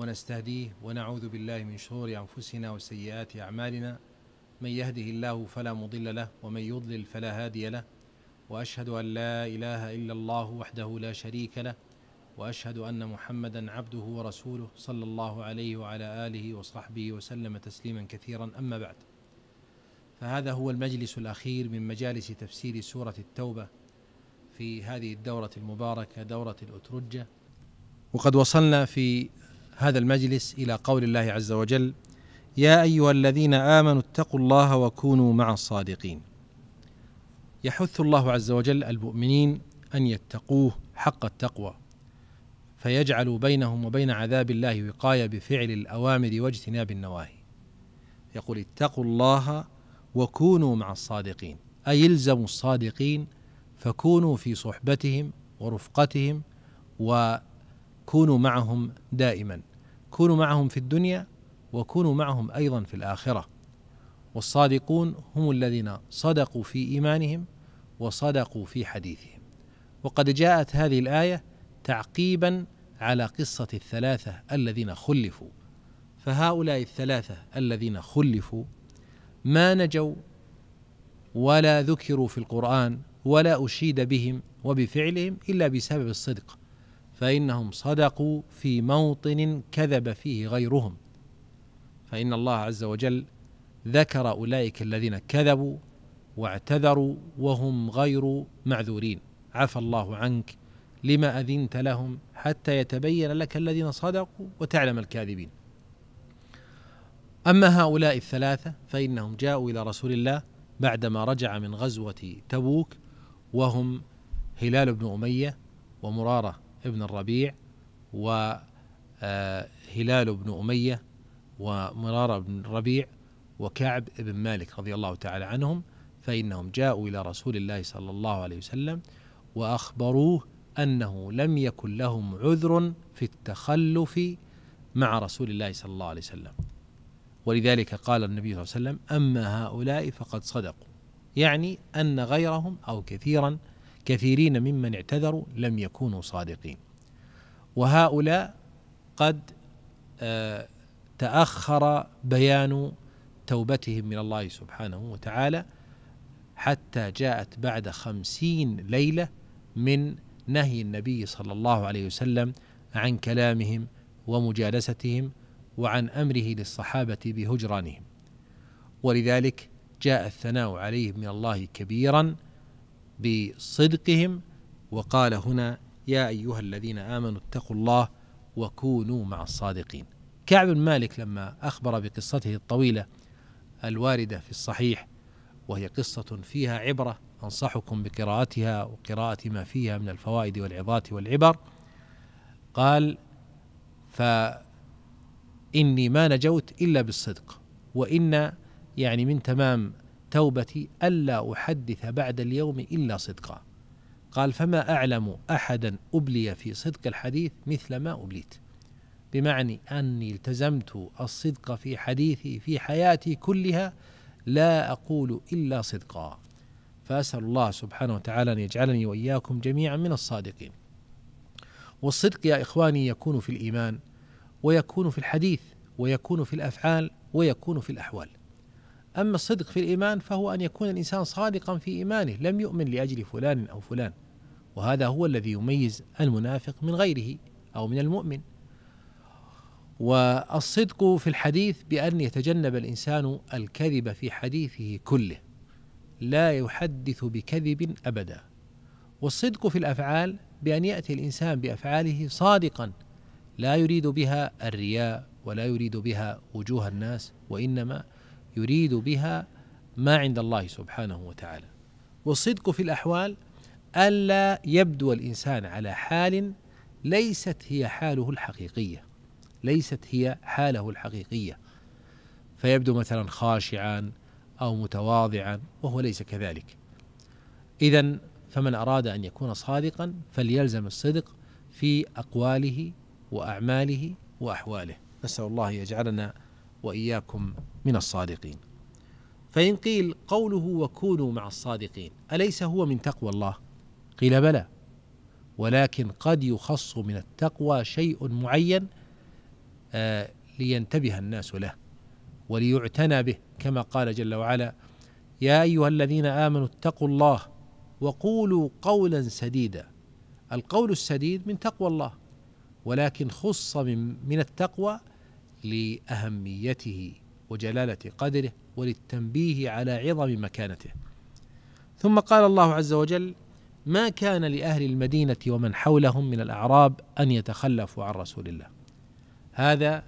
ونستهديه ونعوذ بالله من شرور أنفسنا وسيئات أعمالنا من يهده الله فلا مضل له ومن يضلل فلا هادي له وأشهد أن لا إله إلا الله وحده لا شريك له وأشهد أن محمدا عبده ورسوله صلى الله عليه وعلى آله وصحبه وسلم تسليما كثيرا أما بعد فهذا هو المجلس الأخير من مجالس تفسير سورة التوبة في هذه الدورة المباركة دورة الأترجة وقد وصلنا في هذا المجلس الى قول الله عز وجل يا ايها الذين امنوا اتقوا الله وكونوا مع الصادقين يحث الله عز وجل المؤمنين ان يتقوه حق التقوى فيجعل بينهم وبين عذاب الله وقايه بفعل الاوامر واجتناب النواهي يقول اتقوا الله وكونوا مع الصادقين اي الزموا الصادقين فكونوا في صحبتهم ورفقتهم وكونوا معهم دائما كونوا معهم في الدنيا وكونوا معهم ايضا في الاخره والصادقون هم الذين صدقوا في ايمانهم وصدقوا في حديثهم وقد جاءت هذه الايه تعقيبا على قصه الثلاثه الذين خلفوا فهؤلاء الثلاثه الذين خلفوا ما نجوا ولا ذكروا في القران ولا اشيد بهم وبفعلهم الا بسبب الصدق فانهم صدقوا في موطن كذب فيه غيرهم فان الله عز وجل ذكر اولئك الذين كذبوا واعتذروا وهم غير معذورين عفى الله عنك لما اذنت لهم حتى يتبين لك الذين صدقوا وتعلم الكاذبين اما هؤلاء الثلاثه فانهم جاءوا الى رسول الله بعدما رجع من غزوه تبوك وهم هلال بن اميه ومراره ابن الربيع وهلال آه، بن أمية ومرارة بن الربيع وكعب بن مالك رضي الله تعالى عنهم فإنهم جاءوا إلى رسول الله صلى الله عليه وسلم وأخبروه أنه لم يكن لهم عذر في التخلف مع رسول الله صلى الله عليه وسلم ولذلك قال النبي صلى الله عليه وسلم أما هؤلاء فقد صدقوا يعني أن غيرهم أو كثيرا كثيرين ممن اعتذروا لم يكونوا صادقين وهؤلاء قد آه، تاخر بيان توبتهم من الله سبحانه وتعالى حتى جاءت بعد خمسين ليله من نهي النبي صلى الله عليه وسلم عن كلامهم ومجالستهم وعن امره للصحابه بهجرانهم ولذلك جاء الثناء عليه من الله كبيرا بصدقهم وقال هنا يا أيها الذين آمنوا اتقوا الله وكونوا مع الصادقين كعب بن مالك لما أخبر بقصته الطويلة الواردة في الصحيح وهي قصة فيها عبرة أنصحكم بقراءتها وقراءة ما فيها من الفوائد والعظات والعبر قال فإني ما نجوت إلا بالصدق وإن يعني من تمام توبتي ألا أحدث بعد اليوم إلا صدقا قال فما أعلم أحدا أبلي في صدق الحديث مثل ما أبليت بمعنى أني التزمت الصدق في حديثي في حياتي كلها لا أقول إلا صدقا فأسأل الله سبحانه وتعالى أن يجعلني وإياكم جميعا من الصادقين والصدق يا إخواني يكون في الإيمان ويكون في الحديث ويكون في الأفعال ويكون في الأحوال أما الصدق في الإيمان فهو أن يكون الإنسان صادقا في إيمانه لم يؤمن لأجل فلان أو فلان وهذا هو الذي يميز المنافق من غيره أو من المؤمن والصدق في الحديث بأن يتجنب الإنسان الكذب في حديثه كله لا يحدث بكذب أبدا والصدق في الأفعال بأن يأتي الإنسان بأفعاله صادقا لا يريد بها الرياء ولا يريد بها وجوه الناس وإنما يريد بها ما عند الله سبحانه وتعالى والصدق في الأحوال ألا يبدو الإنسان على حال ليست هي حاله الحقيقية ليست هي حاله الحقيقية فيبدو مثلا خاشعا أو متواضعا وهو ليس كذلك إذا فمن أراد أن يكون صادقا فليلزم الصدق في أقواله وأعماله وأحواله نسأل الله يجعلنا واياكم من الصادقين. فان قيل قوله وكونوا مع الصادقين اليس هو من تقوى الله؟ قيل بلى ولكن قد يخص من التقوى شيء معين آه، لينتبه الناس له وليعتنى به كما قال جل وعلا يا ايها الذين امنوا اتقوا الله وقولوا قولا سديدا القول السديد من تقوى الله ولكن خص من, من التقوى لأهميته وجلالة قدره وللتنبيه على عظم مكانته. ثم قال الله عز وجل: ما كان لأهل المدينة ومن حولهم من الأعراب أن يتخلفوا عن رسول الله. هذا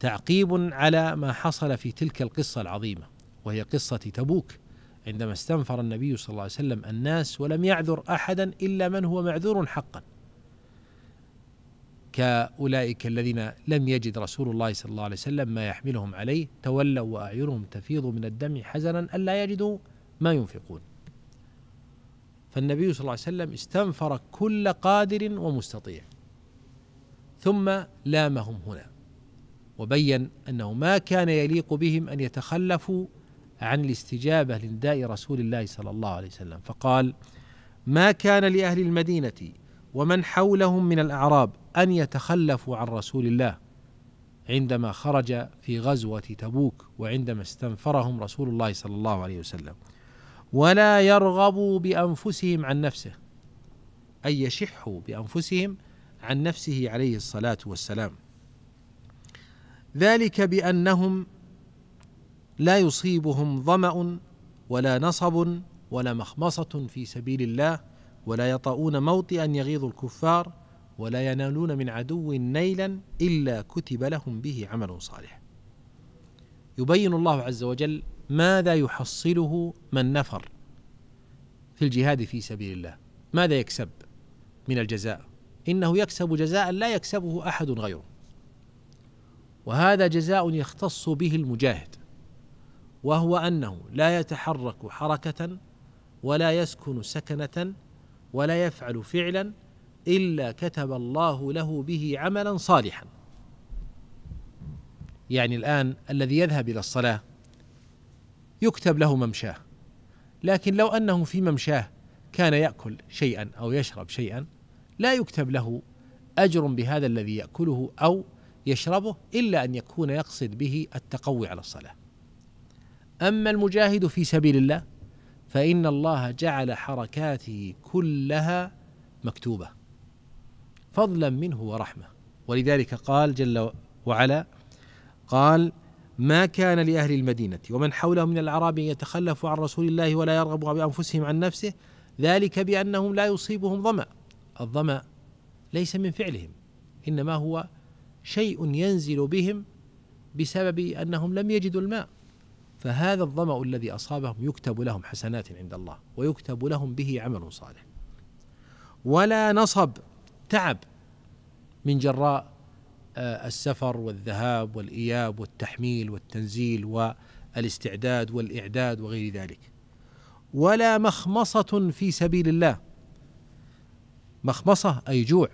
تعقيب على ما حصل في تلك القصة العظيمة وهي قصة تبوك عندما استنفر النبي صلى الله عليه وسلم الناس ولم يعذر أحدا إلا من هو معذور حقا كأولئك الذين لم يجد رسول الله صلى الله عليه وسلم ما يحملهم عليه تولوا وأعينهم تفيض من الدم حزنا ألا يجدوا ما ينفقون فالنبي صلى الله عليه وسلم استنفر كل قادر ومستطيع ثم لامهم هنا وبين انه ما كان يليق بهم ان يتخلفوا عن الاستجابه لنداء رسول الله صلى الله عليه وسلم فقال ما كان لاهل المدينه ومن حولهم من الاعراب أن يتخلفوا عن رسول الله عندما خرج في غزوة تبوك وعندما استنفرهم رسول الله صلى الله عليه وسلم ولا يرغبوا بأنفسهم عن نفسه أي يشحوا بأنفسهم عن نفسه عليه الصلاة والسلام ذلك بأنهم لا يصيبهم ظمأ ولا نصب ولا مخمصة في سبيل الله ولا يطؤون موطئا يغيظ الكفار ولا ينالون من عدو نيلا إلا كتب لهم به عمل صالح يبين الله عز وجل ماذا يحصله من نفر في الجهاد في سبيل الله ماذا يكسب من الجزاء انه يكسب جزاء لا يكسبه احد غيره وهذا جزاء يختص به المجاهد وهو انه لا يتحرك حركه ولا يسكن سكنه ولا يفعل فعلا إلا كتب الله له به عملا صالحا يعني الآن الذي يذهب إلى الصلاة يكتب له ممشاه لكن لو أنه في ممشاه كان يأكل شيئا أو يشرب شيئا لا يكتب له أجر بهذا الذي يأكله أو يشربه إلا أن يكون يقصد به التقوي على الصلاة أما المجاهد في سبيل الله فإن الله جعل حركاته كلها مكتوبة فضلا منه ورحمه ولذلك قال جل وعلا قال ما كان لاهل المدينه ومن حولهم من الاعراب ان يتخلفوا عن رسول الله ولا يرغبوا بانفسهم عن نفسه ذلك بانهم لا يصيبهم ظما الظما ليس من فعلهم انما هو شيء ينزل بهم بسبب انهم لم يجدوا الماء فهذا الظمأ الذي أصابهم يكتب لهم حسنات عند الله ويكتب لهم به عمل صالح ولا نصب تعب من جراء آه، السفر والذهاب والاياب والتحميل والتنزيل والاستعداد والاعداد وغير ذلك ولا مخمصه في سبيل الله مخمصه اي جوع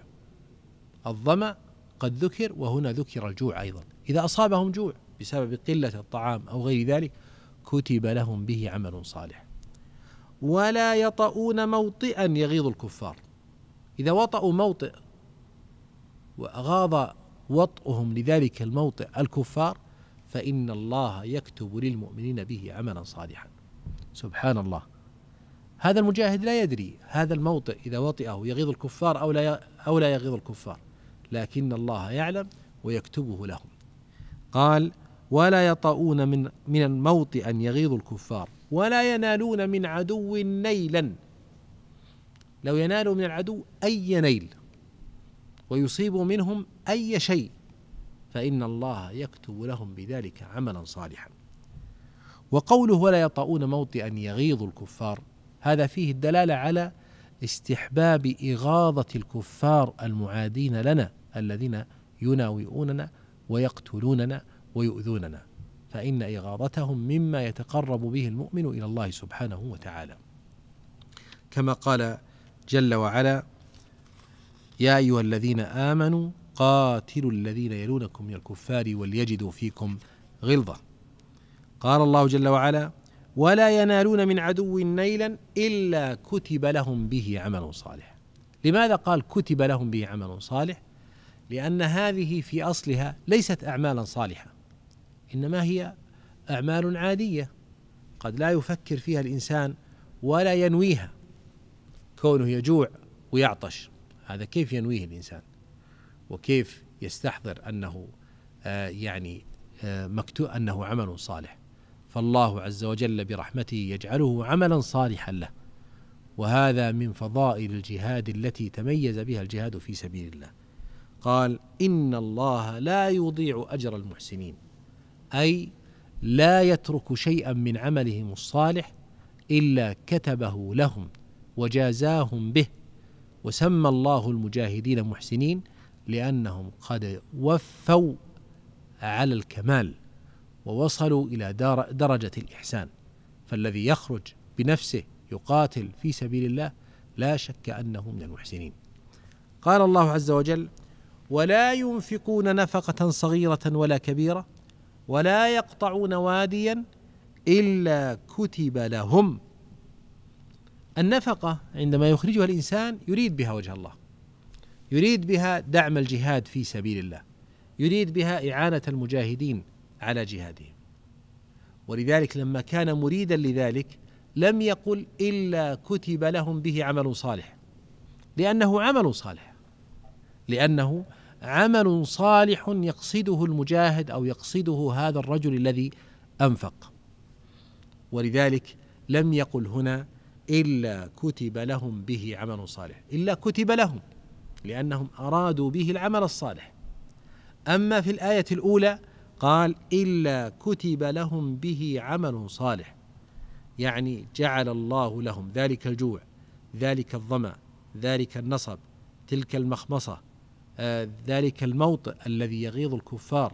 الظما قد ذكر وهنا ذكر الجوع ايضا اذا اصابهم جوع بسبب قله الطعام او غير ذلك كتب لهم به عمل صالح ولا يطؤون موطئا يغيظ الكفار إذا وطأوا موطئ وأغاض وطئهم لذلك الموطئ الكفار فإن الله يكتب للمؤمنين به عملا صالحا سبحان الله هذا المجاهد لا يدري هذا الموطئ إذا وطئه يغيظ الكفار أو لا أو لا يغيظ الكفار لكن الله يعلم ويكتبه لهم قال ولا يطؤون من من الموطئ أن يغيظ الكفار ولا ينالون من عدو نيلا لو ينالوا من العدو أي نيل ويصيبوا منهم أي شيء فإن الله يكتب لهم بذلك عملا صالحا وقوله ولا يطؤون موطئا يغيظ الكفار هذا فيه الدلالة على استحباب إغاظة الكفار المعادين لنا الذين يناوئوننا ويقتلوننا ويؤذوننا فإن إغاظتهم مما يتقرب به المؤمن إلى الله سبحانه وتعالى كما قال جل وعلا يا أيها الذين آمنوا قاتلوا الذين يلونكم من الكفار وليجدوا فيكم غلظة قال الله جل وعلا ولا ينالون من عدو نيلا إلا كتب لهم به عمل صالح لماذا قال كتب لهم به عمل صالح لأن هذه في أصلها ليست أعمالا صالحة إنما هي أعمال عادية قد لا يفكر فيها الإنسان ولا ينويها كونه يجوع ويعطش هذا كيف ينويه الإنسان وكيف يستحضر أنه آه، يعني آه، مكتوب أنه عمل صالح فالله عز وجل برحمته يجعله عملا صالحا له وهذا من فضائل الجهاد التي تميز بها الجهاد في سبيل الله قال ان الله لا يضيع اجر المحسنين اي لا يترك شيئا من عملهم الصالح الا كتبه لهم وجازاهم به وسمى الله المجاهدين محسنين لانهم قد وفوا على الكمال ووصلوا الى درجه الاحسان فالذي يخرج بنفسه يقاتل في سبيل الله لا شك انه من المحسنين قال الله عز وجل ولا ينفقون نفقه صغيره ولا كبيره ولا يقطعون واديا الا كتب لهم النفقة عندما يخرجها الإنسان يريد بها وجه الله يريد بها دعم الجهاد في سبيل الله يريد بها إعانة المجاهدين على جهادهم ولذلك لما كان مريدا لذلك لم يقل إلا كتب لهم به عمل صالح لأنه عمل صالح لأنه عمل صالح يقصده المجاهد أو يقصده هذا الرجل الذي أنفق ولذلك لم يقل هنا إلا كتب لهم به عمل صالح إلا كتب لهم لأنهم أرادوا به العمل الصالح أما في الآية الأولى قال إلا كتب لهم به عمل صالح يعني جعل الله لهم ذلك الجوع ذلك الظمأ ذلك النصب تلك المخمصة آه ذلك الموطئ الذي يغيظ الكفار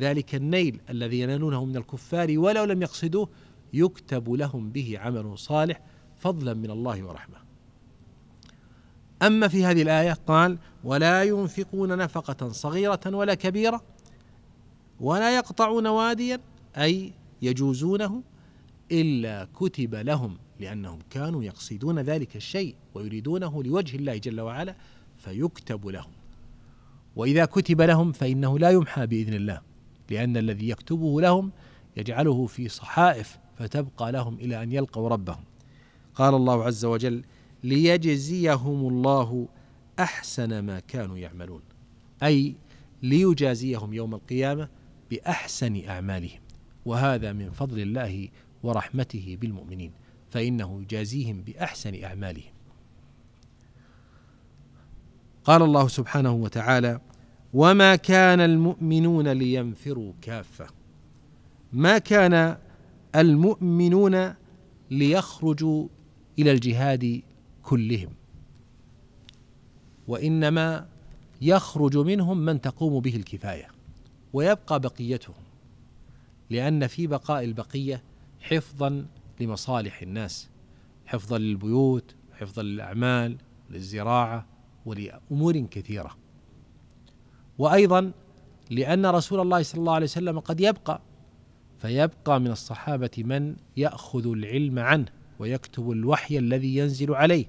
ذلك النيل الذي ينالونه من الكفار ولو لم يقصدوه يكتب لهم به عمل صالح فضلا من الله ورحمه. اما في هذه الايه قال: ولا ينفقون نفقه صغيره ولا كبيره ولا يقطعون واديا اي يجوزونه الا كتب لهم لانهم كانوا يقصدون ذلك الشيء ويريدونه لوجه الله جل وعلا فيكتب لهم. واذا كتب لهم فانه لا يمحى باذن الله لان الذي يكتبه لهم يجعله في صحائف فتبقى لهم الى ان يلقوا ربهم. قال الله عز وجل ليجزيهم الله احسن ما كانوا يعملون اي ليجازيهم يوم القيامه باحسن اعمالهم وهذا من فضل الله ورحمته بالمؤمنين فانه يجازيهم باحسن اعمالهم قال الله سبحانه وتعالى وما كان المؤمنون لينفروا كافه ما كان المؤمنون ليخرجوا الى الجهاد كلهم وانما يخرج منهم من تقوم به الكفايه ويبقى بقيتهم لان في بقاء البقيه حفظا لمصالح الناس حفظا للبيوت حفظا للاعمال للزراعه ولامور كثيره وايضا لان رسول الله صلى الله عليه وسلم قد يبقى فيبقى من الصحابه من ياخذ العلم عنه ويكتب الوحي الذي ينزل عليه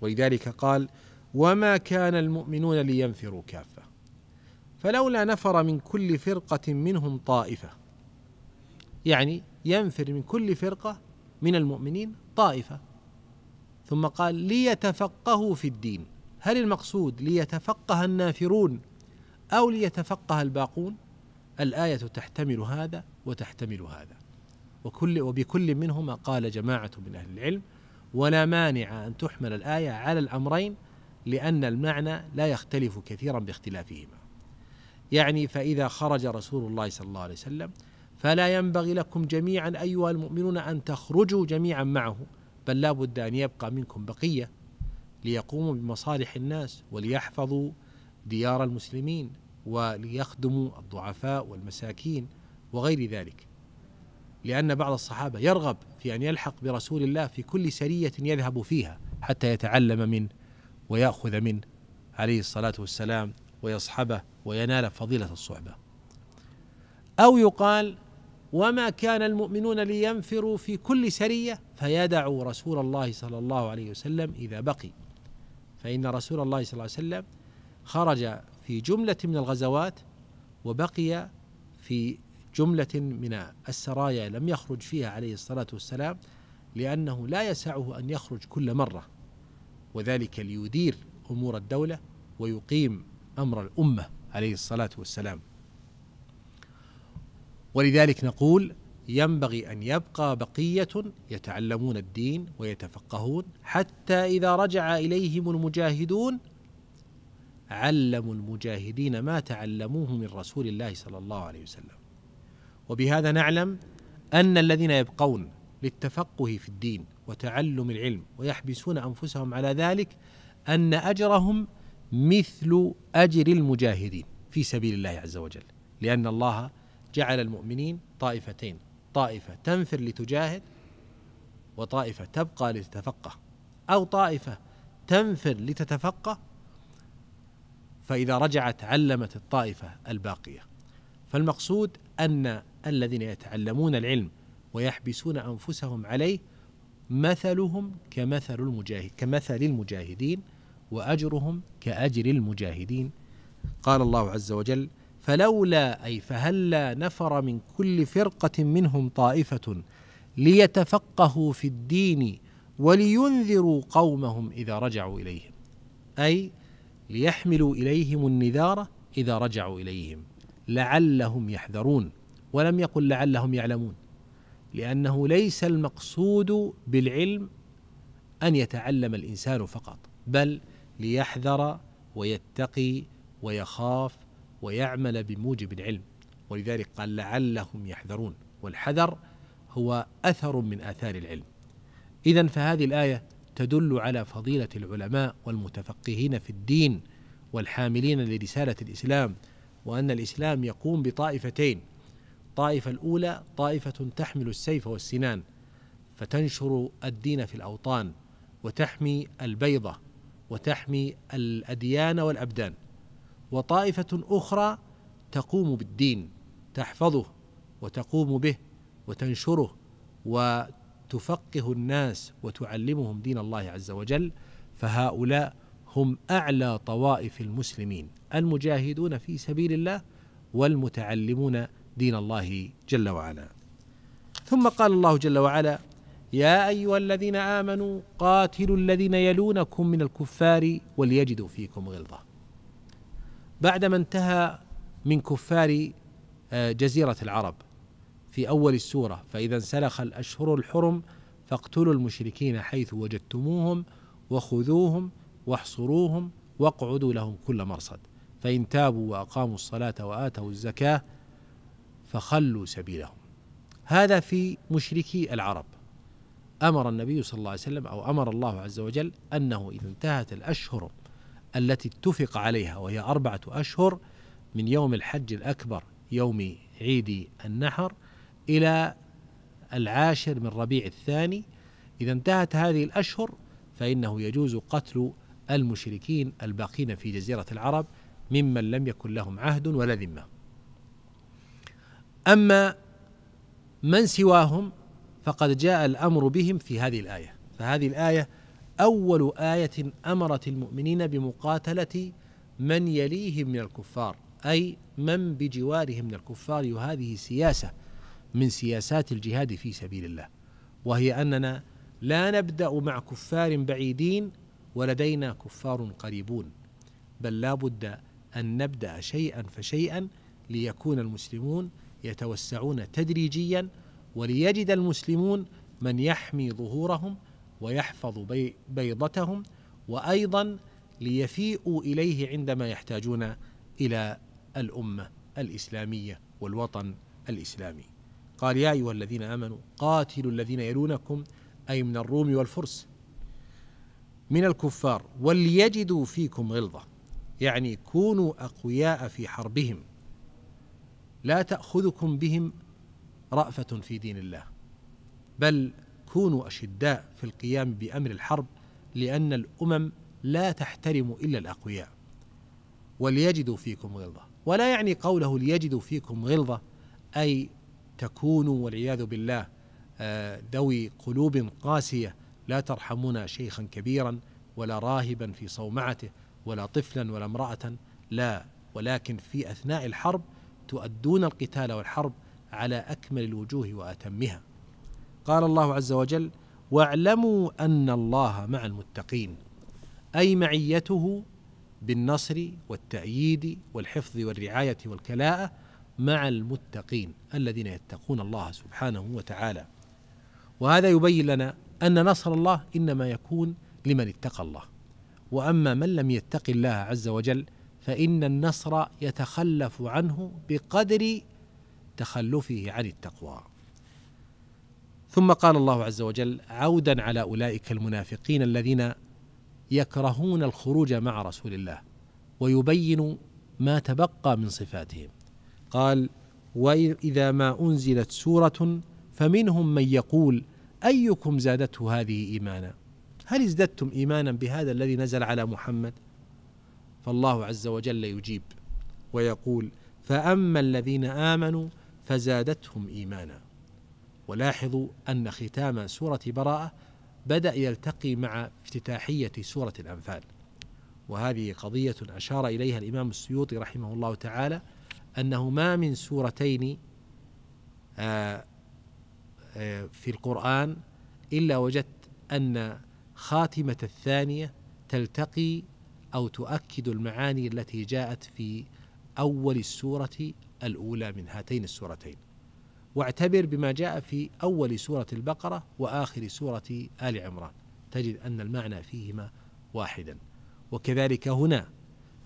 ولذلك قال وما كان المؤمنون لينفروا كافه فلولا نفر من كل فرقه منهم طائفه يعني ينفر من كل فرقه من المؤمنين طائفه ثم قال ليتفقهوا في الدين هل المقصود ليتفقه النافرون او ليتفقه الباقون الايه تحتمل هذا وتحتمل هذا وكل وبكل منهما قال جماعة من أهل العلم ولا مانع أن تحمل الآية على الأمرين لأن المعنى لا يختلف كثيرا باختلافهما يعني فإذا خرج رسول الله صلى الله عليه وسلم فلا ينبغي لكم جميعا أيها المؤمنون أن تخرجوا جميعا معه بل لا بد أن يبقى منكم بقية ليقوموا بمصالح الناس وليحفظوا ديار المسلمين وليخدموا الضعفاء والمساكين وغير ذلك لأن بعض الصحابة يرغب في أن يلحق برسول الله في كل سرية يذهب فيها حتى يتعلم منه ويأخذ منه عليه الصلاة والسلام ويصحبه وينال فضيلة الصحبة أو يقال وما كان المؤمنون لينفروا في كل سرية فيدعوا رسول الله صلى الله عليه وسلم إذا بقي فإن رسول الله صلى الله عليه وسلم خرج في جملة من الغزوات وبقي في جملة من السرايا لم يخرج فيها عليه الصلاة والسلام لأنه لا يسعه أن يخرج كل مرة وذلك ليدير أمور الدولة ويقيم أمر الأمة عليه الصلاة والسلام ولذلك نقول ينبغي أن يبقى بقية يتعلمون الدين ويتفقهون حتى إذا رجع إليهم المجاهدون علموا المجاهدين ما تعلموه من رسول الله صلى الله عليه وسلم وبهذا نعلم أن الذين يبقون للتفقه في الدين وتعلم العلم ويحبسون أنفسهم على ذلك أن أجرهم مثل أجر المجاهدين في سبيل الله عز وجل لأن الله جعل المؤمنين طائفتين طائفة تنفر لتجاهد وطائفة تبقى لتتفقه أو طائفة تنفر لتتفقه فإذا رجعت علمت الطائفة الباقية فالمقصود أن الذين يتعلمون العلم ويحبسون أنفسهم عليه مثلهم كمثل المجاهد كمثل المجاهدين وأجرهم كأجر المجاهدين قال الله عز وجل فلولا أي فهلا نفر من كل فرقة منهم طائفة ليتفقهوا في الدين ولينذروا قومهم إذا رجعوا إليهم أي ليحملوا إليهم النذارة إذا رجعوا إليهم لعلهم يحذرون ولم يقل لعلهم يعلمون لأنه ليس المقصود بالعلم أن يتعلم الإنسان فقط بل ليحذر ويتقي ويخاف ويعمل بموجب العلم ولذلك قال لعلهم يحذرون والحذر هو أثر من آثار العلم إذا فهذه الآية تدل على فضيلة العلماء والمتفقهين في الدين والحاملين لرسالة الإسلام وأن الإسلام يقوم بطائفتين الطائفة الأولى طائفة تحمل السيف والسنان فتنشر الدين في الأوطان وتحمي البيضة وتحمي الأديان والأبدان وطائفة أخرى تقوم بالدين تحفظه وتقوم به وتنشره وتفقه الناس وتعلمهم دين الله عز وجل فهؤلاء هم اعلى طوائف المسلمين المجاهدون في سبيل الله والمتعلمون دين الله جل وعلا ثم قال الله جل وعلا يا ايها الذين امنوا قاتلوا الذين يلونكم من الكفار وليجدوا فيكم غلظه بعدما انتهى من كفار آه، جزيره العرب في اول السوره فاذا انسلخ الاشهر الحرم فاقتلوا المشركين حيث وجدتموهم وخذوهم واحصروهم واقعدوا لهم كل مرصد فإن تابوا وأقاموا الصلاة وآتوا الزكاة فخلوا سبيلهم هذا في مشركي العرب أمر النبي صلى الله عليه وسلم أو أمر الله عز وجل أنه إذا انتهت الأشهر التي اتفق عليها وهي أربعة أشهر من يوم الحج الأكبر يوم عيد النحر إلى العاشر من ربيع الثاني إذا انتهت هذه الأشهر فإنه يجوز قتل المشركين الباقين في جزيرة العرب ممن لم يكن لهم عهد ولا ذمة أما من سواهم فقد جاء الأمر بهم في هذه الآية فهذه الآية أول آية أمرت المؤمنين بمقاتلة من يليهم من الكفار أي من بجوارهم من الكفار وهذه سياسة من سياسات الجهاد في سبيل الله وهي أننا لا نبدأ مع كفار بعيدين ولدينا كفار قريبون بل لا بد أن نبدأ شيئا فشيئا ليكون المسلمون يتوسعون تدريجيا وليجد المسلمون من يحمي ظهورهم ويحفظ بيضتهم وأيضا ليفيئوا إليه عندما يحتاجون إلى الأمة الإسلامية والوطن الإسلامي قال يا أيها الذين آمنوا قاتلوا الذين يلونكم أي من الروم والفرس من الكفار وليجدوا فيكم غلظة يعني كونوا أقوياء في حربهم لا تأخذكم بهم رأفة في دين الله بل كونوا أشداء في القيام بأمر الحرب لأن الأمم لا تحترم إلا الأقوياء وليجدوا فيكم غلظة ولا يعني قوله ليجدوا فيكم غلظة أي تكونوا والعياذ بالله آه، ذوي قلوب قاسية لا ترحمون شيخا كبيرا ولا راهبا في صومعته ولا طفلا ولا امرأة لا ولكن في أثناء الحرب تؤدون القتال والحرب على أكمل الوجوه وأتمها قال الله عز وجل واعلموا أن الله مع المتقين أي معيته بالنصر والتأييد والحفظ والرعاية والكلاءة مع المتقين الذين يتقون الله سبحانه وتعالى وهذا يبين لنا أن نصر الله إنما يكون لمن اتقى الله وأما من لم يتق الله عز وجل فإن النصر يتخلف عنه بقدر تخلفه عن التقوى ثم قال الله عز وجل عودا على أولئك المنافقين الذين يكرهون الخروج مع رسول الله ويبين ما تبقى من صفاتهم قال واذا ما انزلت سوره فمنهم من يقول أيكم زادته هذه إيمانا هل ازددتم إيمانا بهذا الذي نزل على محمد فالله عز وجل يجيب ويقول فأما الذين آمنوا فزادتهم إيمانا ولاحظوا أن ختام سورة براءة بدأ يلتقي مع افتتاحية سورة الأنفال وهذه قضية أشار إليها الإمام السيوطي رحمه الله تعالى أنه ما من سورتين آه آه، في القرآن إلا وجدت أن خاتمة الثانية تلتقي أو تؤكد المعاني التي جاءت في أول السورة الأولى من هاتين السورتين واعتبر بما جاء في أول سورة البقرة وآخر سورة آل عمران تجد أن المعنى فيهما واحدا وكذلك هنا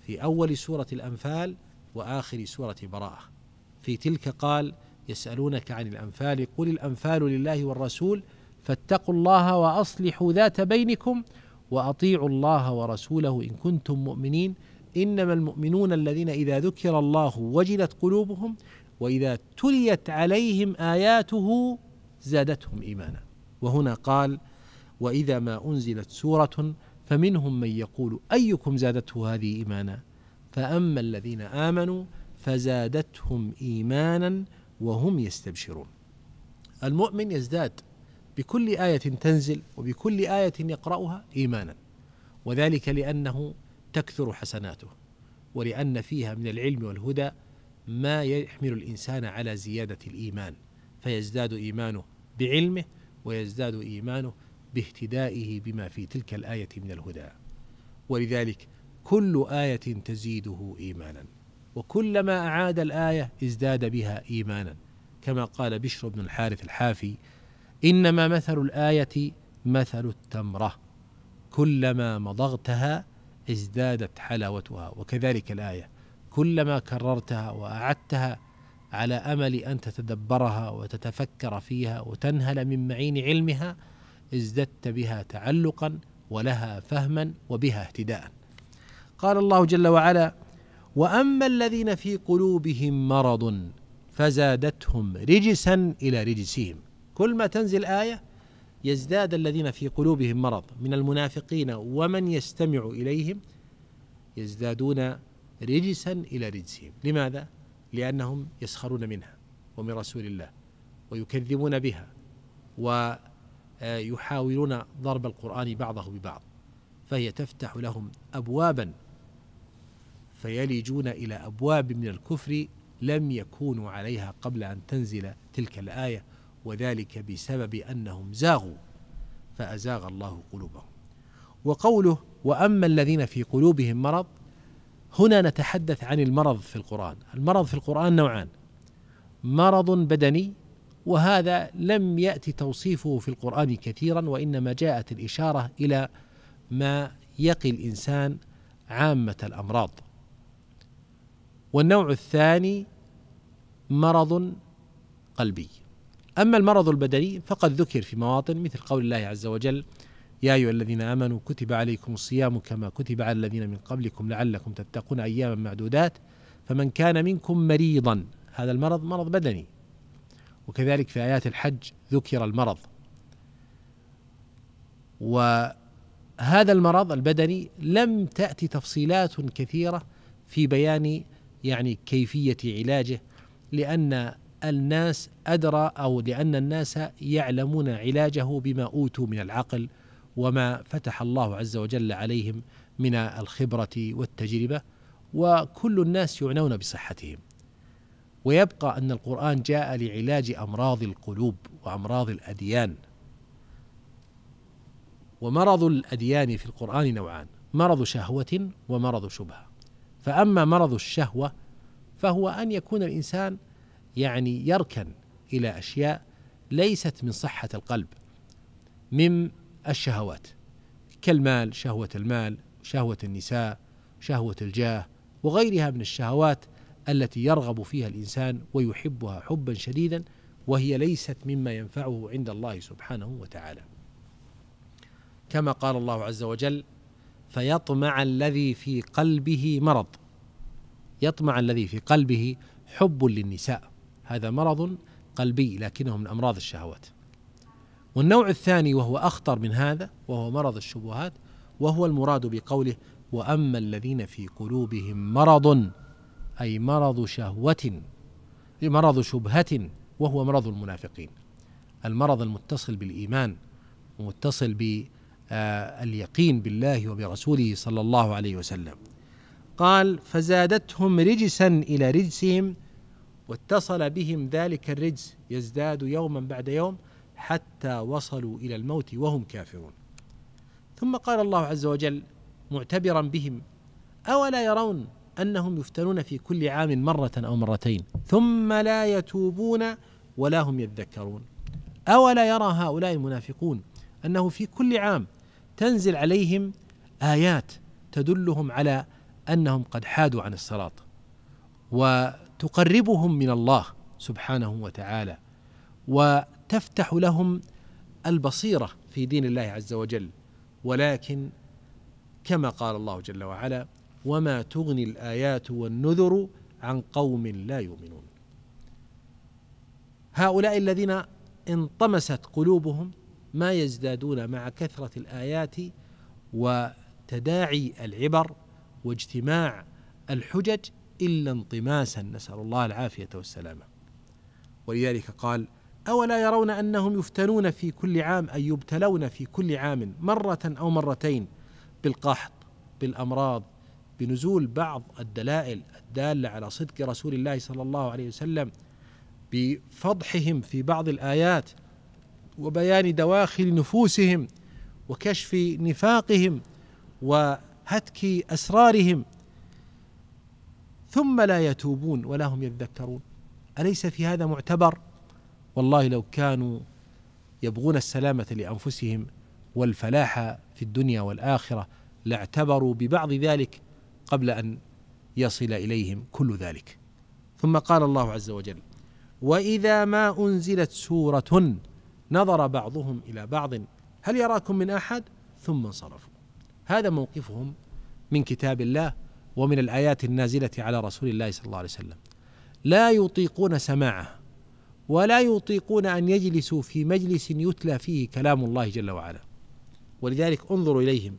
في أول سورة الأنفال وآخر سورة براءة في تلك قال يسألونك عن الأنفال قل الأنفال لله والرسول فاتقوا الله وأصلحوا ذات بينكم وأطيعوا الله ورسوله إن كنتم مؤمنين إنما المؤمنون الذين إذا ذكر الله وجلت قلوبهم وإذا تليت عليهم آياته زادتهم إيمانا وهنا قال وإذا ما أنزلت سورة فمنهم من يقول أيكم زادته هذه إيمانا فأما الذين آمنوا فزادتهم إيمانا وهم يستبشرون المؤمن يزداد بكل آية تنزل وبكل آية يقرأها إيمانا وذلك لأنه تكثر حسناته ولأن فيها من العلم والهدى ما يحمل الإنسان على زيادة الإيمان فيزداد إيمانه بعلمه ويزداد إيمانه باهتدائه بما في تلك الآية من الهدى ولذلك كل آية تزيده إيمانا وكلما أعاد الآية ازداد بها إيمانا كما قال بشر بن الحارث الحافي إنما مثل الآية مثل التمرة كلما مضغتها ازدادت حلاوتها وكذلك الآية كلما كررتها وأعدتها على امل ان تتدبرها وتتفكر فيها وتنهل من معين علمها ازددت بها تعلقا ولها فهما وبها اهتداء. قال الله جل وعلا: واما الذين في قلوبهم مرض فزادتهم رجسا الى رجسهم كل ما تنزل ايه يزداد الذين في قلوبهم مرض من المنافقين ومن يستمع اليهم يزدادون رجسا الى رجسهم لماذا لانهم يسخرون منها ومن رسول الله ويكذبون بها ويحاولون ضرب القران بعضه ببعض فهي تفتح لهم ابوابا فيلجون إلى أبواب من الكفر لم يكونوا عليها قبل أن تنزل تلك الآية وذلك بسبب أنهم زاغوا فأزاغ الله قلوبهم وقوله وأما الذين في قلوبهم مرض هنا نتحدث عن المرض في القرآن المرض في القرآن نوعان مرض بدني وهذا لم يأتي توصيفه في القرآن كثيرا وإنما جاءت الإشارة إلى ما يقي الإنسان عامة الأمراض والنوع الثاني مرض قلبي أما المرض البدني فقد ذكر في مواطن مثل قول الله عز وجل يا أيها الذين آمنوا كتب عليكم الصيام كما كتب على الذين من قبلكم لعلكم تتقون أياما معدودات فمن كان منكم مريضا هذا المرض مرض بدني وكذلك في آيات الحج ذكر المرض وهذا المرض البدني لم تأتي تفصيلات كثيرة في بيان يعني كيفية علاجه لأن الناس أدرى أو لأن الناس يعلمون علاجه بما أوتوا من العقل وما فتح الله عز وجل عليهم من الخبرة والتجربة وكل الناس يعنون بصحتهم ويبقى أن القرآن جاء لعلاج أمراض القلوب وأمراض الأديان ومرض الأديان في القرآن نوعان مرض شهوة ومرض شبهة فأما مرض الشهوة فهو أن يكون الإنسان يعني يركن إلى أشياء ليست من صحة القلب من الشهوات كالمال شهوة المال شهوة النساء شهوة الجاه وغيرها من الشهوات التي يرغب فيها الإنسان ويحبها حبا شديدا وهي ليست مما ينفعه عند الله سبحانه وتعالى كما قال الله عز وجل فيطمع الذي في قلبه مرض يطمع الذي في قلبه حب للنساء هذا مرض قلبي لكنه من امراض الشهوات والنوع الثاني وهو اخطر من هذا وهو مرض الشبهات وهو المراد بقوله واما الذين في قلوبهم مرض اي مرض شهوه مرض شبهه وهو مرض المنافقين المرض المتصل بالايمان ومتصل آه، اليقين بالله وبرسوله صلى الله عليه وسلم قال فزادتهم رجسا الى رجسهم واتصل بهم ذلك الرجس يزداد يوما بعد يوم حتى وصلوا الى الموت وهم كافرون ثم قال الله عز وجل معتبرا بهم اولا يرون انهم يفتنون في كل عام مره او مرتين ثم لا يتوبون ولا هم يذكرون اولا يرى هؤلاء المنافقون انه في كل عام تنزل عليهم آيات تدلهم على أنهم قد حادوا عن الصراط وتقربهم من الله سبحانه وتعالى وتفتح لهم البصيرة في دين الله عز وجل ولكن كما قال الله جل وعلا وما تغني الآيات والنذر عن قوم لا يؤمنون هؤلاء الذين انطمست قلوبهم ما يزدادون مع كثرة الآيات وتداعي العبر واجتماع الحجج إلا انطماسا نسأل الله العافية والسلامة ولذلك قال أولا يرون أنهم يفتنون في كل عام أي يبتلون في كل عام مرة أو مرتين بالقحط بالأمراض بنزول بعض الدلائل الدالة على صدق رسول الله صلى الله عليه وسلم بفضحهم في بعض الآيات وبيان دواخل نفوسهم وكشف نفاقهم وهتك اسرارهم ثم لا يتوبون ولا هم يذكرون اليس في هذا معتبر والله لو كانوا يبغون السلامه لانفسهم والفلاح في الدنيا والاخره لاعتبروا ببعض ذلك قبل ان يصل اليهم كل ذلك ثم قال الله عز وجل واذا ما انزلت سوره نظر بعضهم الى بعض هل يراكم من احد ثم انصرفوا هذا موقفهم من كتاب الله ومن الايات النازله على رسول الله صلى الله عليه وسلم لا يطيقون سماعه ولا يطيقون ان يجلسوا في مجلس يتلى فيه كلام الله جل وعلا ولذلك انظروا اليهم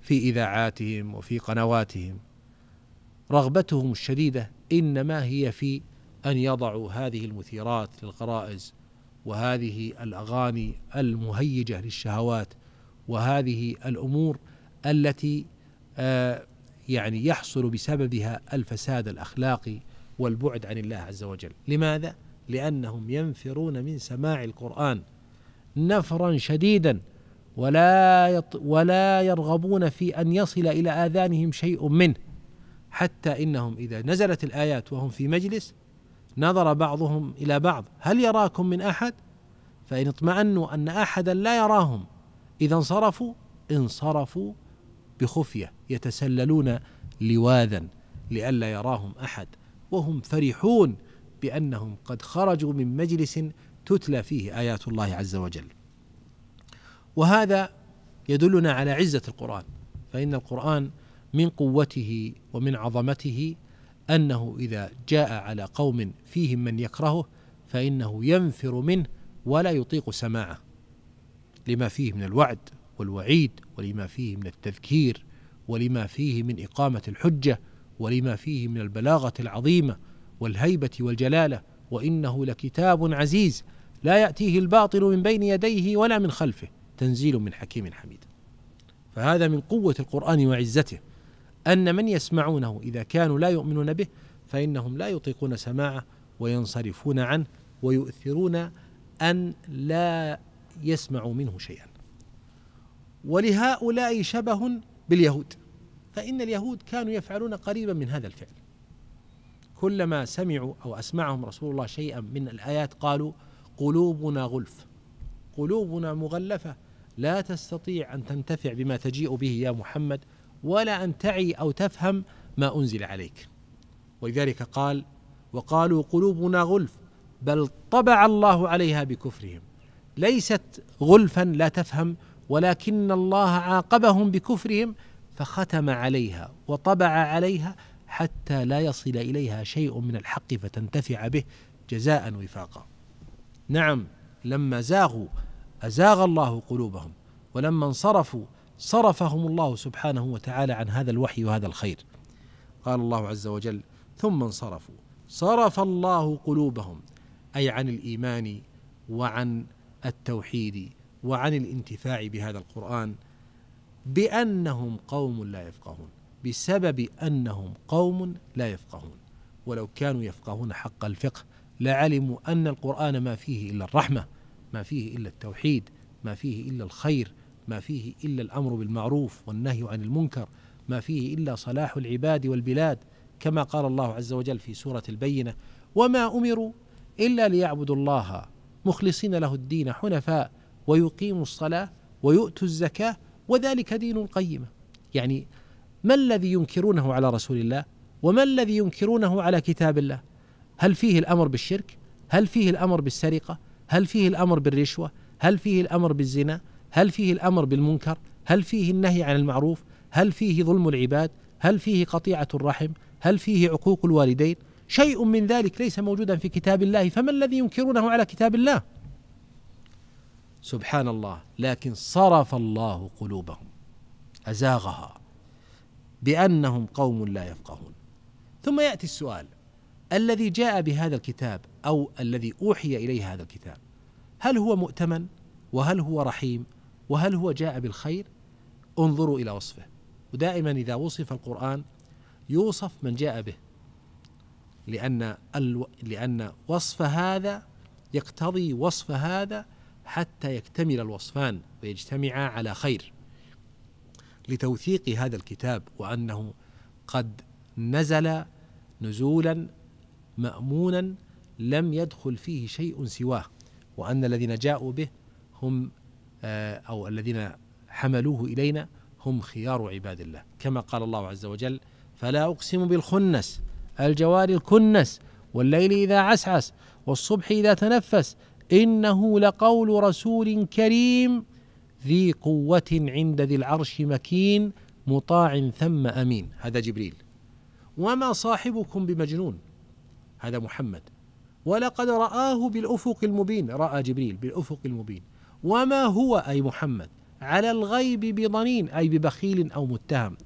في اذاعاتهم وفي قنواتهم رغبتهم الشديده انما هي في ان يضعوا هذه المثيرات للغرائز وهذه الاغاني المهيجه للشهوات وهذه الامور التي آه، يعني يحصل بسببها الفساد الاخلاقي والبعد عن الله عز وجل، لماذا؟ لانهم ينفرون من سماع القران نفرا شديدا ولا يط ولا يرغبون في ان يصل الى اذانهم شيء منه حتى انهم اذا نزلت الايات وهم في مجلس نظر بعضهم الى بعض هل يراكم من احد فان اطمانوا ان احدا لا يراهم اذا انصرفوا انصرفوا بخفيه يتسللون لواذا لئلا يراهم احد وهم فرحون بانهم قد خرجوا من مجلس تتلى فيه ايات الله عز وجل وهذا يدلنا على عزه القران فان القران من قوته ومن عظمته أنه إذا جاء على قوم فيهم من يكرهه فإنه ينفر منه ولا يطيق سماعه لما فيه من الوعد والوعيد ولما فيه من التذكير ولما فيه من إقامة الحجة ولما فيه من البلاغة العظيمة والهيبة والجلالة وإنه لكتاب عزيز لا يأتيه الباطل من بين يديه ولا من خلفه تنزيل من حكيم حميد فهذا من قوة القرآن وعزته أن من يسمعونه إذا كانوا لا يؤمنون به فإنهم لا يطيقون سماعه وينصرفون عنه ويؤثرون أن لا يسمعوا منه شيئا ولهؤلاء شبه باليهود فإن اليهود كانوا يفعلون قريبا من هذا الفعل كلما سمعوا أو أسمعهم رسول الله شيئا من الآيات قالوا قلوبنا غلف قلوبنا مغلفة لا تستطيع أن تنتفع بما تجيء به يا محمد ولا أن تعي أو تفهم ما أنزل عليك ولذلك قال وقالوا قلوبنا غلف بل طبع الله عليها بكفرهم ليست غلفا لا تفهم ولكن الله عاقبهم بكفرهم فختم عليها وطبع عليها حتى لا يصل اليها شيء من الحق فتنتفع به جزاء وفاقا. نعم لما زاغوا ازاغ الله قلوبهم ولما انصرفوا صرفهم الله سبحانه وتعالى عن هذا الوحي وهذا الخير قال الله عز وجل ثم انصرفوا صرف الله قلوبهم اي عن الايمان وعن التوحيد وعن الانتفاع بهذا القران بانهم قوم لا يفقهون بسبب انهم قوم لا يفقهون ولو كانوا يفقهون حق الفقه لعلموا ان القران ما فيه الا الرحمه ما فيه الا التوحيد ما فيه الا الخير ما فيه إلا الأمر بالمعروف والنهي عن المنكر ما فيه إلا صلاح العباد والبلاد كما قال الله عز وجل في سورة البينة وما أمروا إلا ليعبدوا الله مخلصين له الدين حنفاء ويقيموا الصلاة ويؤتوا الزكاة وذلك دين القيمة يعني ما الذي ينكرونه على رسول الله وما الذي ينكرونه على كتاب الله هل فيه الأمر بالشرك هل فيه الأمر بالسرقة هل فيه الأمر بالرشوة هل فيه الأمر بالزنا هل فيه الامر بالمنكر؟ هل فيه النهي عن المعروف؟ هل فيه ظلم العباد؟ هل فيه قطيعه الرحم؟ هل فيه عقوق الوالدين؟ شيء من ذلك ليس موجودا في كتاب الله فما الذي ينكرونه على كتاب الله؟ سبحان الله لكن صرف الله قلوبهم ازاغها بانهم قوم لا يفقهون ثم ياتي السؤال الذي جاء بهذا الكتاب او الذي اوحي اليه هذا الكتاب هل هو مؤتمن وهل هو رحيم وهل هو جاء بالخير انظروا إلى وصفه ودائما إذا وصف القرآن يوصف من جاء به لأن الو... لأن وصف هذا يقتضي وصف هذا حتى يكتمل الوصفان ويجتمعا على خير لتوثيق هذا الكتاب وأنه قد نزل نزولا مأمونا لم يدخل فيه شيء سواه وأن الذين جاءوا به هم آه، أو الذين حملوه إلينا هم خيار عباد الله كما قال الله عز وجل فلا أقسم بالخنس الجوار الكنس والليل إذا عسعس والصبح إذا تنفس إنه لقول رسول كريم ذي قوة عند ذي العرش مكين مطاع ثم أمين هذا جبريل وما صاحبكم بمجنون هذا محمد ولقد رآه بالأفق المبين رأى جبريل بالأفق المبين وما هو أي محمد على الغيب بضنين أي ببخيل أو متهم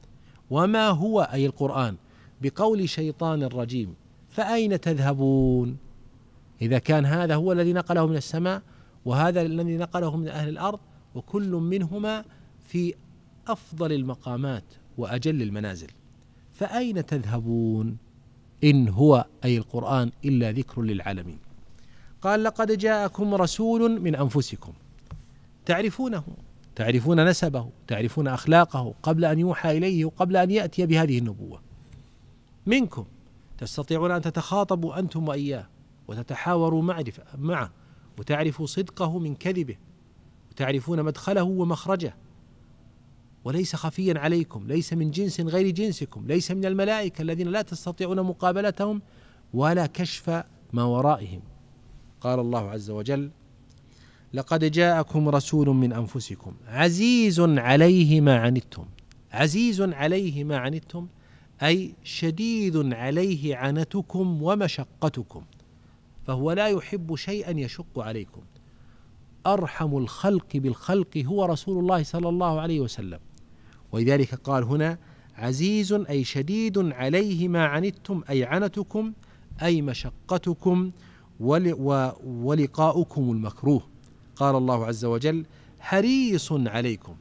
وما هو أي القرآن بقول شيطان رجيم فأين تذهبون إذا كان هذا هو الذي نقله من السماء وهذا الذي نقله من أهل الأرض وكل منهما في أفضل المقامات وأجل المنازل فأين تذهبون إن هو أي القرآن إلا ذكر للعالمين قال لقد جاءكم رسول من أنفسكم تعرفونه تعرفون نسبه تعرفون اخلاقه قبل ان يوحى اليه وقبل ان ياتي بهذه النبوه منكم تستطيعون ان تتخاطبوا انتم واياه وتتحاوروا معرفه معه وتعرفوا صدقه من كذبه وتعرفون مدخله ومخرجه وليس خفيا عليكم ليس من جنس غير جنسكم ليس من الملائكه الذين لا تستطيعون مقابلتهم ولا كشف ما ورائهم قال الله عز وجل لقد جاءكم رسول من انفسكم عزيز عليه ما عنتم عزيز عليه ما عنتم اي شديد عليه عنتكم ومشقتكم فهو لا يحب شيئا يشق عليكم ارحم الخلق بالخلق هو رسول الله صلى الله عليه وسلم ولذلك قال هنا عزيز اي شديد عليه ما عنتم اي عنتكم اي مشقتكم ولقاؤكم المكروه قال الله عز وجل حريص عليكم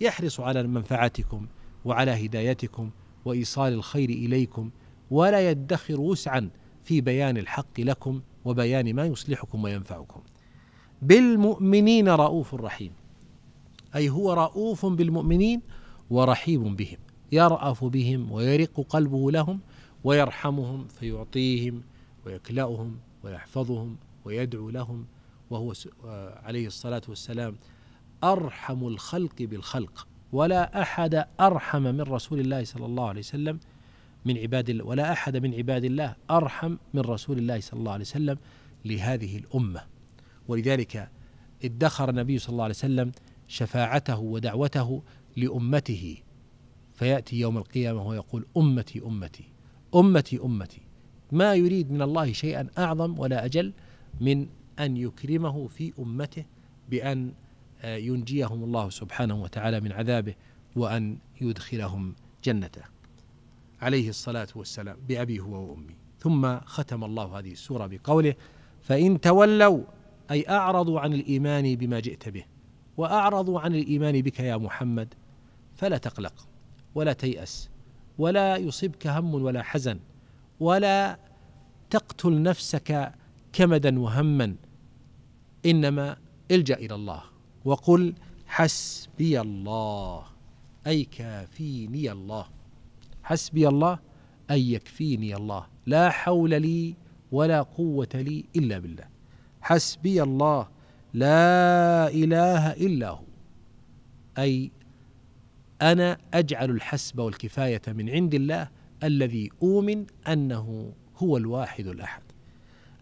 يحرص على منفعتكم وعلى هدايتكم وايصال الخير اليكم ولا يدخر وسعا في بيان الحق لكم وبيان ما يصلحكم وينفعكم بالمؤمنين رؤوف رحيم اي هو رؤوف بالمؤمنين ورحيم بهم يراف بهم ويرق قلبه لهم ويرحمهم فيعطيهم ويكلاهم ويحفظهم ويدعو لهم وهو آه، عليه الصلاة والسلام أرحم الخلق بالخلق ولا أحد أرحم من رسول الله صلى الله عليه وسلم من عباد الله ولا أحد من عباد الله أرحم من رسول الله صلى الله عليه وسلم لهذه الأمة ولذلك ادخر النبي صلى الله عليه وسلم شفاعته ودعوته لأمته فيأتي يوم القيامة ويقول أمتي أمتي أمتي أمتي ما يريد من الله شيئا أعظم ولا أجل من أن يكرمه في أمته بأن آه، ينجيهم الله سبحانه وتعالى من عذابه وأن يدخلهم جنته عليه الصلاة والسلام بأبي هو وأمي ثم ختم الله هذه السورة بقوله فإن تولوا أي أعرضوا عن الإيمان بما جئت به وأعرضوا عن الإيمان بك يا محمد فلا تقلق ولا تيأس ولا يصبك هم ولا حزن ولا تقتل نفسك كمدا وهما انما الجا الى الله وقل حسبي الله اي كافيني الله حسبي الله اي يكفيني الله لا حول لي ولا قوه لي الا بالله حسبي الله لا اله الا هو اي انا اجعل الحسب والكفايه من عند الله الذي اؤمن انه هو الواحد الاحد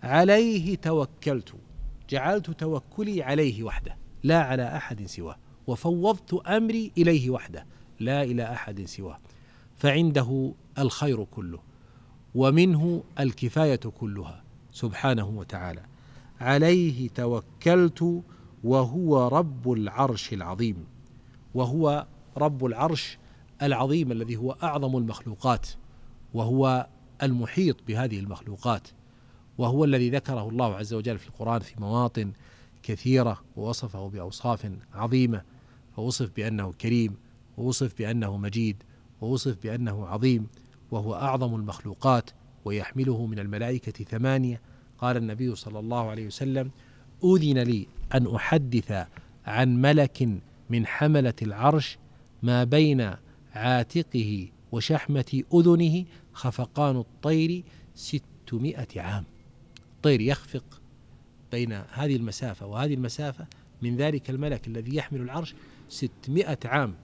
عليه توكلت جعلت توكلي عليه وحده لا على احد سواه وفوضت امري اليه وحده لا الى احد سواه فعنده الخير كله ومنه الكفايه كلها سبحانه وتعالى عليه توكلت وهو رب العرش العظيم وهو رب العرش العظيم الذي هو اعظم المخلوقات وهو المحيط بهذه المخلوقات وهو الذي ذكره الله عز وجل في القرآن في مواطن كثيرة ووصفه بأوصاف عظيمة فوصف بأنه كريم ووصف بأنه مجيد ووصف بأنه عظيم وهو أعظم المخلوقات ويحمله من الملائكة ثمانية قال النبي صلى الله عليه وسلم أذن لي أن أحدث عن ملك من حملة العرش ما بين عاتقه وشحمة أذنه خفقان الطير ستمائة عام الطير يخفق بين هذه المسافة وهذه المسافة من ذلك الملك الذي يحمل العرش 600 عام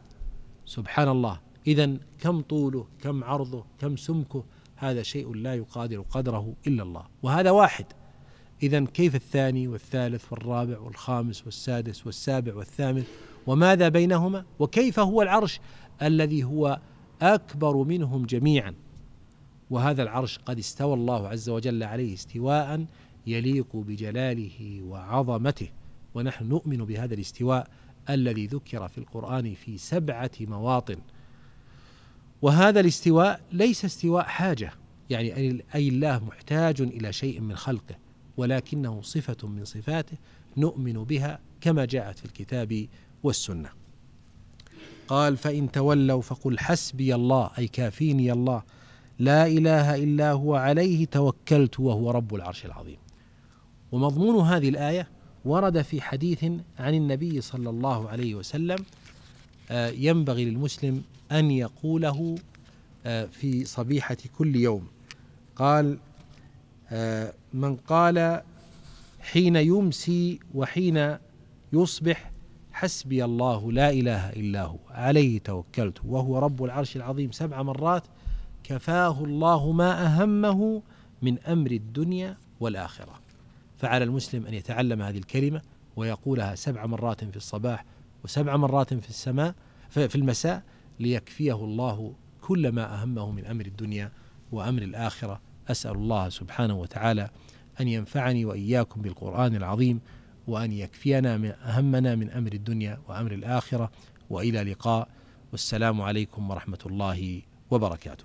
سبحان الله إذا كم طوله كم عرضه كم سمكه هذا شيء لا يقادر قدره إلا الله وهذا واحد إذا كيف الثاني والثالث والرابع والخامس والسادس والسابع والثامن وماذا بينهما وكيف هو العرش الذي هو أكبر منهم جميعا وهذا العرش قد استوى الله عز وجل عليه استواء يليق بجلاله وعظمته ونحن نؤمن بهذا الاستواء الذي ذكر في القرآن في سبعة مواطن وهذا الاستواء ليس استواء حاجة يعني أي الله محتاج إلى شيء من خلقه ولكنه صفة من صفاته نؤمن بها كما جاءت في الكتاب والسنة قال فإن تولوا فقل حسبي الله أي كافيني الله لا اله الا هو عليه توكلت وهو رب العرش العظيم. ومضمون هذه الايه ورد في حديث عن النبي صلى الله عليه وسلم آه، ينبغي للمسلم ان يقوله آه، في صبيحه كل يوم. قال آه، من قال حين يمسي وحين يصبح حسبي الله لا اله الا هو عليه توكلت وهو رب العرش العظيم سبع مرات كفاه الله ما أهمه من أمر الدنيا والآخرة فعلى المسلم أن يتعلم هذه الكلمة ويقولها سبع مرات في الصباح وسبع مرات في السماء في المساء ليكفيه الله كل ما أهمه من أمر الدنيا وأمر الآخرة أسأل الله سبحانه وتعالى أن ينفعني وإياكم بالقرآن العظيم وأن يكفينا من أهمنا من أمر الدنيا وأمر الآخرة وإلى لقاء والسلام عليكم ورحمة الله وبركاته